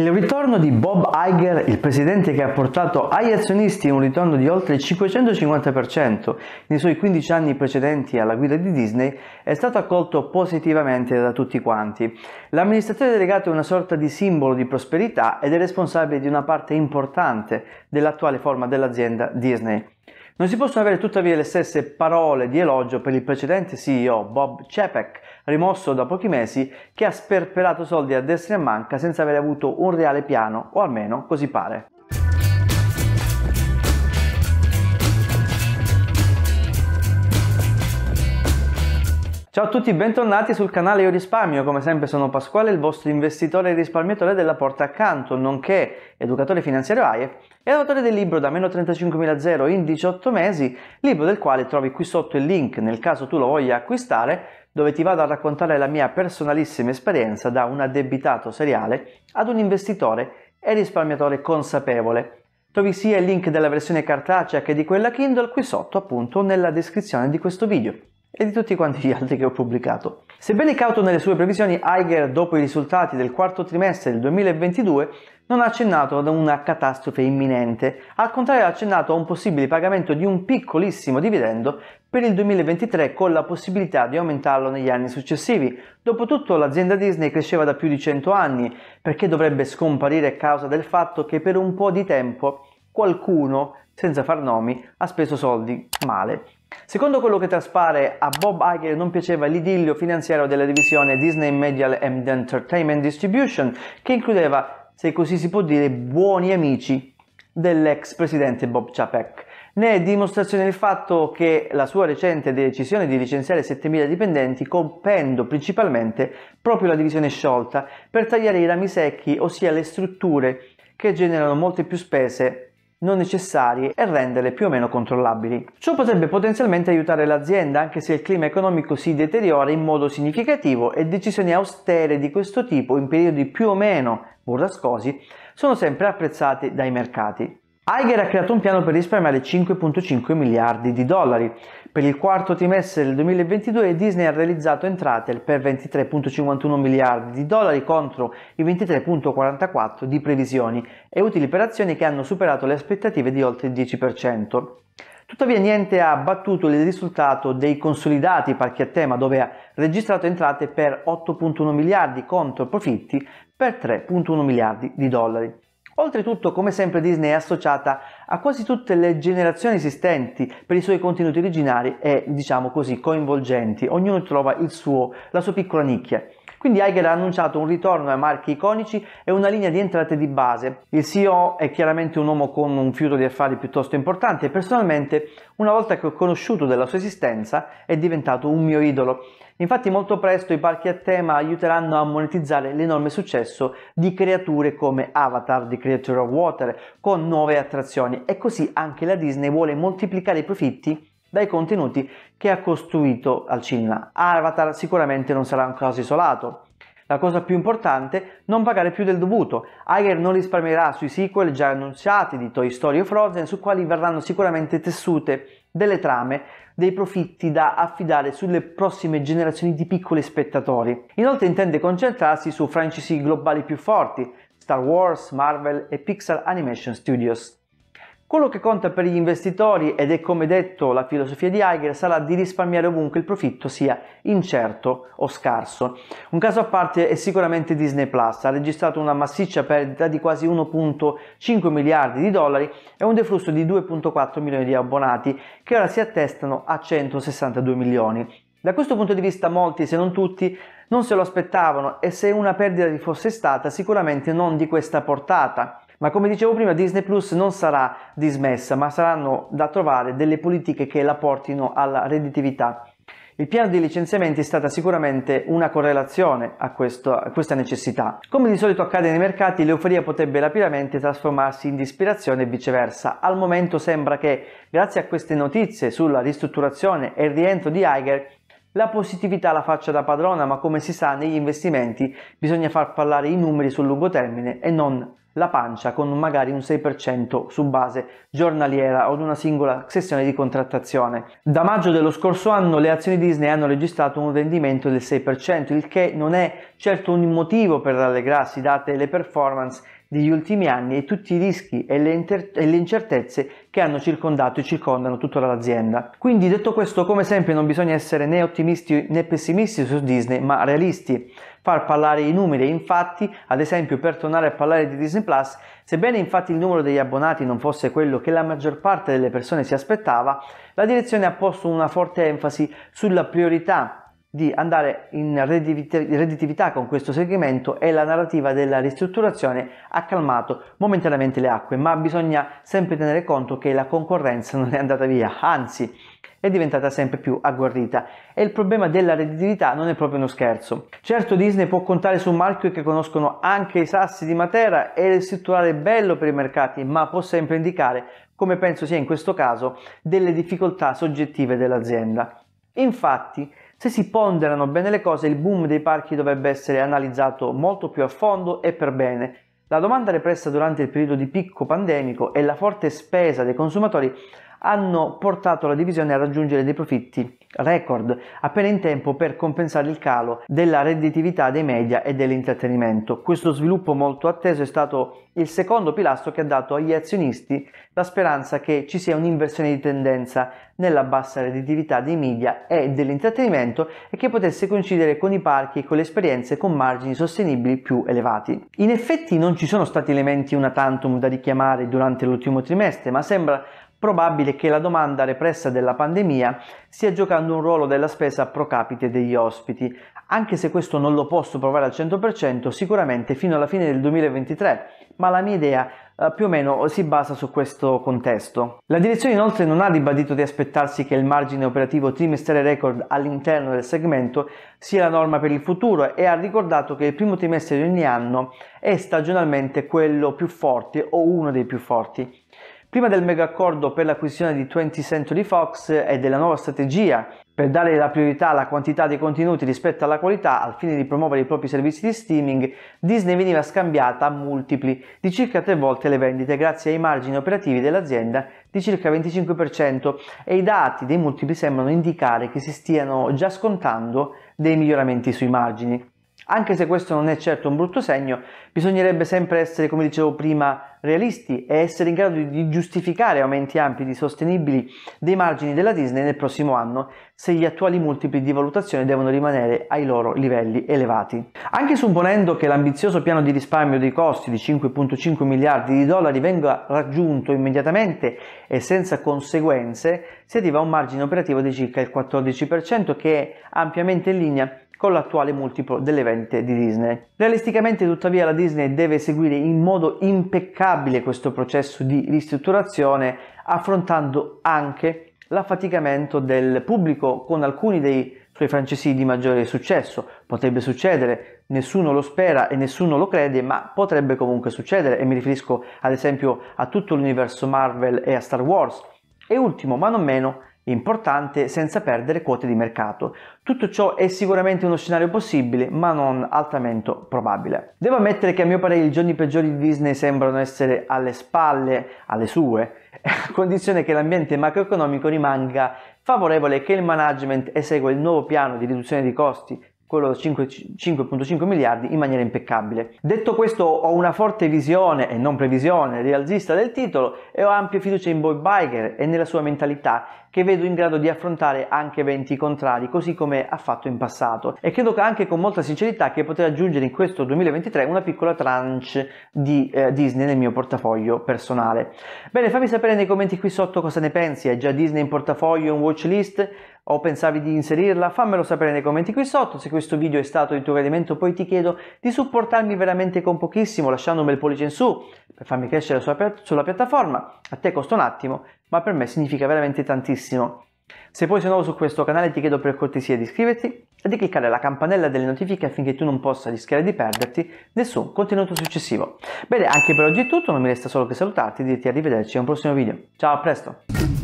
Il ritorno di Bob Iger, il presidente che ha portato agli azionisti un ritorno di oltre il 550% nei suoi 15 anni precedenti alla guida di Disney, è stato accolto positivamente da tutti quanti. L'amministratore delegato è una sorta di simbolo di prosperità ed è responsabile di una parte importante dell'attuale forma dell'azienda Disney. Non si possono avere tuttavia le stesse parole di elogio per il precedente CEO Bob Cepek, rimosso da pochi mesi, che ha sperperato soldi a destra e a manca senza aver avuto un reale piano, o almeno così pare. Ciao a tutti, bentornati sul canale Io Risparmio, come sempre sono Pasquale, il vostro investitore e risparmiatore della porta accanto, nonché educatore finanziario AIEF è l'autore del libro da meno 35.000 in 18 mesi, libro del quale trovi qui sotto il link nel caso tu lo voglia acquistare, dove ti vado a raccontare la mia personalissima esperienza da un addebitato seriale ad un investitore e risparmiatore consapevole. Trovi sia il link della versione cartacea che di quella Kindle qui sotto appunto nella descrizione di questo video e di tutti quanti gli altri che ho pubblicato. Sebbene cauto nelle sue previsioni, Iger dopo i risultati del quarto trimestre del 2022 non ha accennato ad una catastrofe imminente, al contrario ha accennato a un possibile pagamento di un piccolissimo dividendo per il 2023 con la possibilità di aumentarlo negli anni successivi. Dopotutto l'azienda Disney cresceva da più di 100 anni, perché dovrebbe scomparire a causa del fatto che per un po' di tempo qualcuno, senza far nomi, ha speso soldi male. Secondo quello che traspare, a Bob Iger non piaceva l'idillio finanziario della divisione Disney Media and Entertainment Distribution, che includeva se così si può dire, buoni amici dell'ex presidente Bob Chapek. Ne è dimostrazione il fatto che la sua recente decisione di licenziare 7.000 dipendenti compendo principalmente proprio la divisione sciolta per tagliare i rami secchi, ossia le strutture che generano molte più spese non necessarie e renderle più o meno controllabili. Ciò potrebbe potenzialmente aiutare l'azienda anche se il clima economico si deteriora in modo significativo e decisioni austere di questo tipo in periodi più o meno burrascosi sono sempre apprezzate dai mercati. Eiger ha creato un piano per risparmiare 5.5 miliardi di dollari. Per il quarto trimestre del 2022 Disney ha realizzato entrate per 23.51 miliardi di dollari contro i 23.44 di previsioni e utili per azioni che hanno superato le aspettative di oltre il 10%. Tuttavia niente ha battuto il risultato dei consolidati parchi a tema dove ha registrato entrate per 8.1 miliardi contro profitti per 3.1 miliardi di dollari. Oltretutto, come sempre, Disney è associata a quasi tutte le generazioni esistenti per i suoi contenuti originari e, diciamo così, coinvolgenti. Ognuno trova suo, la sua piccola nicchia. Quindi Iger ha annunciato un ritorno ai marchi iconici e una linea di entrate di base. Il CEO è chiaramente un uomo con un fiuto di affari piuttosto importante e personalmente, una volta che ho conosciuto della sua esistenza, è diventato un mio idolo Infatti molto presto i parchi a tema aiuteranno a monetizzare l'enorme successo di creature come Avatar di Creature of Water con nuove attrazioni e così anche la Disney vuole moltiplicare i profitti dai contenuti che ha costruito al cinema. Avatar sicuramente non sarà un caso isolato. La cosa più importante, non pagare più del dovuto. Iger non risparmierà sui sequel già annunciati di Toy Story o Frozen, su quali verranno sicuramente tessute delle trame, dei profitti da affidare sulle prossime generazioni di piccoli spettatori. Inoltre intende concentrarsi su franchise globali più forti, Star Wars, Marvel e Pixar Animation Studios. Quello che conta per gli investitori, ed è come detto la filosofia di Heiger, sarà di risparmiare ovunque il profitto sia incerto o scarso. Un caso a parte è sicuramente Disney Plus, ha registrato una massiccia perdita di quasi 1.5 miliardi di dollari e un deflusso di 2.4 milioni di abbonati, che ora si attestano a 162 milioni. Da questo punto di vista molti, se non tutti, non se lo aspettavano e se una perdita vi fosse stata sicuramente non di questa portata. Ma come dicevo prima, Disney Plus non sarà dismessa, ma saranno da trovare delle politiche che la portino alla redditività. Il piano di licenziamenti è stata sicuramente una correlazione a, questo, a, questa necessità. Come di solito accade nei mercati, l'euforia potrebbe rapidamente trasformarsi in disperazione e viceversa. Al momento sembra che, grazie a queste notizie sulla ristrutturazione e il rientro di Eiger, la positività la faccia da padrona, ma come si sa negli investimenti bisogna far parlare i numeri sul lungo termine e non la pancia con magari un 6% su base giornaliera o di una singola sessione di contrattazione. Da maggio dello scorso anno le azioni Disney hanno registrato un rendimento del 6%, il che non è certo un motivo per rallegrarsi date le performance degli ultimi anni e tutti i rischi e le, inter- e le incertezze che hanno circondato e circondano tutta l'azienda. Quindi detto questo, come sempre non bisogna essere né ottimisti né pessimisti su Disney, ma realisti far parlare i numeri. Infatti, ad esempio, per tornare a parlare di Disney Plus, sebbene infatti il numero degli abbonati non fosse quello che la maggior parte delle persone si aspettava, la direzione ha posto una forte enfasi sulla priorità di andare in redditività con questo segmento e la narrativa della ristrutturazione ha calmato momentaneamente le acque, ma bisogna sempre tenere conto che la concorrenza non è andata via, anzi è diventata sempre più agguerrita e il problema della redditività non è proprio uno scherzo. Certo Disney può contare su marchi che conoscono anche i sassi di Matera e ristrutturare bello per i mercati, ma può sempre indicare, come penso sia in questo caso, delle difficoltà soggettive dell'azienda. Infatti, se si ponderano bene le cose, il boom dei parchi dovrebbe essere analizzato molto più a fondo e per bene. La domanda repressa durante il periodo di picco pandemico e la forte spesa dei consumatori hanno portato la divisione a raggiungere dei profitti record, appena in tempo per compensare il calo della redditività dei media e dell'intrattenimento. Questo sviluppo molto atteso è stato il secondo pilastro che ha dato agli azionisti la speranza che ci sia un'inversione di tendenza nella bassa redditività dei media e dell'intrattenimento e che potesse coincidere con i parchi e con le esperienze con margini sostenibili più elevati. In effetti non ci sono stati elementi una tantum da richiamare durante l'ultimo trimestre, ma sembra probabile che la domanda repressa della pandemia stia giocando un ruolo della spesa pro capite degli ospiti, anche se questo non lo posso provare al 100% sicuramente fino alla fine del 2023, ma la mia idea eh, più o meno si basa su questo contesto. La direzione inoltre non ha ribadito di aspettarsi che il margine operativo trimestrale record all'interno del segmento sia la norma per il futuro e ha ricordato che il primo trimestre di ogni anno è stagionalmente quello più forte o uno dei più forti. Prima del mega accordo per l'acquisizione di 20th Century Fox e della nuova strategia per dare la priorità alla quantità dei contenuti rispetto alla qualità al fine di promuovere i propri servizi di streaming, Disney veniva scambiata a multipli di circa tre volte le vendite grazie ai margini operativi dell'azienda di circa 25% e i dati dei multipli sembrano indicare che si stiano già scontando dei miglioramenti sui margini. Anche se questo non è certo un brutto segno, bisognerebbe sempre essere, come dicevo prima, realisti e essere in grado di giustificare aumenti ampi di sostenibili dei margini della Disney nel prossimo anno se gli attuali multipli di valutazione devono rimanere ai loro livelli elevati. Anche supponendo che l'ambizioso piano di risparmio dei costi di 5.5 miliardi di dollari venga raggiunto immediatamente e senza conseguenze, si arriva a un margine operativo di circa il 14% che è ampiamente in linea con l'attuale multiplo delle vendite di Disney. Realisticamente tuttavia la Disney deve seguire in modo impeccabile questo processo di ristrutturazione affrontando anche l'affaticamento del pubblico con alcuni dei suoi francesi di maggiore successo. Potrebbe succedere, nessuno lo spera e nessuno lo crede, ma potrebbe comunque succedere e mi riferisco ad esempio a tutto l'universo Marvel e a Star Wars. E ultimo ma non meno importante senza perdere quote di mercato. Tutto ciò è sicuramente uno scenario possibile, ma non altamente probabile. Devo ammettere che a mio parere i giorni peggiori di Disney sembrano essere alle spalle, alle sue, a condizione che l'ambiente macroeconomico rimanga favorevole e che il management esegua il nuovo piano di riduzione di costi quello 5.5 miliardi in maniera impeccabile. Detto questo ho una forte visione e non previsione rialzista del titolo e ho ampia fiducia in Bob Biker e nella sua mentalità che vedo in grado di affrontare anche eventi contrari così come ha fatto in passato e credo anche con molta sincerità che potrei aggiungere in questo 2023 una piccola tranche di eh, Disney nel mio portafoglio personale. Bene fammi sapere nei commenti qui sotto cosa ne pensi, hai già Disney in portafoglio, in watch o pensavi di inserirla, fammelo sapere nei commenti qui sotto, se questo video è stato di tuo gradimento poi ti chiedo di supportarmi veramente con pochissimo lasciandomi il pollice in su per farmi crescere sulla, sulla piattaforma, a te costa un attimo ma per me significa veramente tantissimo. Se poi sei nuovo su questo canale ti chiedo per cortesia di iscriverti e di cliccare la campanella delle notifiche affinché tu non possa rischiare di perderti nessun contenuto successivo. Bene, anche per oggi è tutto, non mi resta solo che salutarti e dirti arrivederci a un prossimo video. Ciao, a presto!